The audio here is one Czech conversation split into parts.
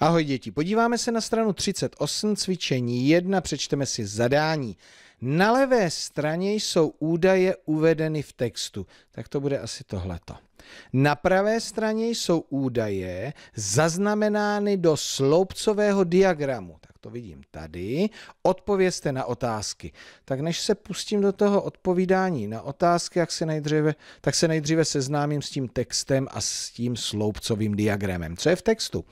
Ahoj děti, podíváme se na stranu 38 cvičení 1, přečteme si zadání. Na levé straně jsou údaje uvedeny v textu, tak to bude asi tohleto. Na pravé straně jsou údaje zaznamenány do sloupcového diagramu, tak to vidím tady. Odpovězte na otázky. Tak než se pustím do toho odpovídání na otázky, jak se nejdříve, tak se nejdříve seznámím s tím textem a s tím sloupcovým diagramem. Co je v textu?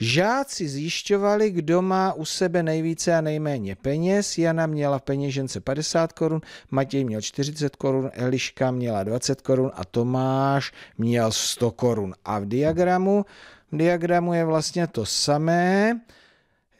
Žáci zjišťovali, kdo má u sebe nejvíce a nejméně peněz. Jana měla v peněžence 50 korun, Matěj měl 40 korun, Eliška měla 20 korun a Tomáš měl 100 korun. A v diagramu, v diagramu je vlastně to samé.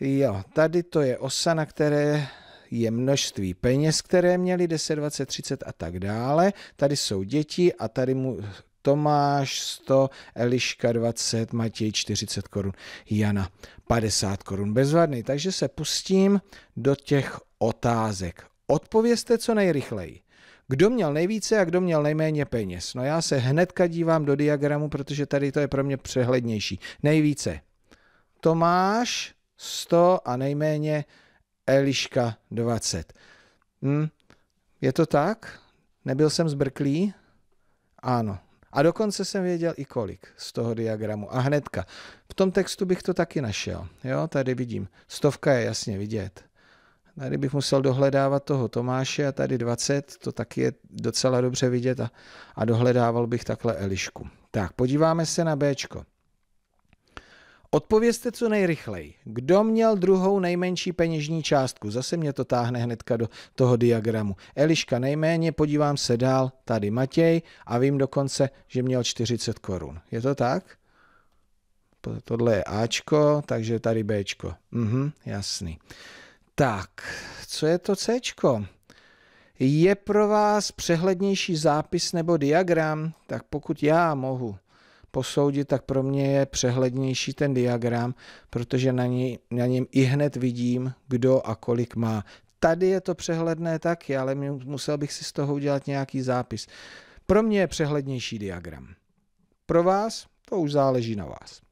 Jo, tady to je osa, na které je množství peněz, které měli 10, 20, 30 a tak dále. Tady jsou děti a tady mu Tomáš 100, Eliška 20, Matěj 40 korun, Jana 50 korun. Bezvadný, takže se pustím do těch otázek. Odpovězte co nejrychleji. Kdo měl nejvíce a kdo měl nejméně peněz? No já se hnedka dívám do diagramu, protože tady to je pro mě přehlednější. Nejvíce. Tomáš 100 a nejméně Eliška 20. Hm, je to tak? Nebyl jsem zbrklý? Ano, a dokonce jsem věděl i kolik z toho diagramu. A hnedka. V tom textu bych to taky našel. Jo, tady vidím. Stovka je jasně vidět. Tady bych musel dohledávat toho Tomáše a tady 20, to taky je docela dobře vidět a, a dohledával bych takhle Elišku. Tak, podíváme se na Bčko. Odpovězte co nejrychleji. Kdo měl druhou nejmenší peněžní částku? Zase mě to táhne hnedka do toho diagramu. Eliška nejméně, podívám se dál, tady Matěj a vím dokonce, že měl 40 korun. Je to tak? Tohle je Ačko, takže tady Bčko. Mhm, jasný. Tak, co je to Cčko? Je pro vás přehlednější zápis nebo diagram? Tak pokud já mohu posoudit, tak pro mě je přehlednější ten diagram, protože na, ní, na něm i hned vidím, kdo a kolik má. Tady je to přehledné taky, ale musel bych si z toho udělat nějaký zápis. Pro mě je přehlednější diagram. Pro vás to už záleží na vás.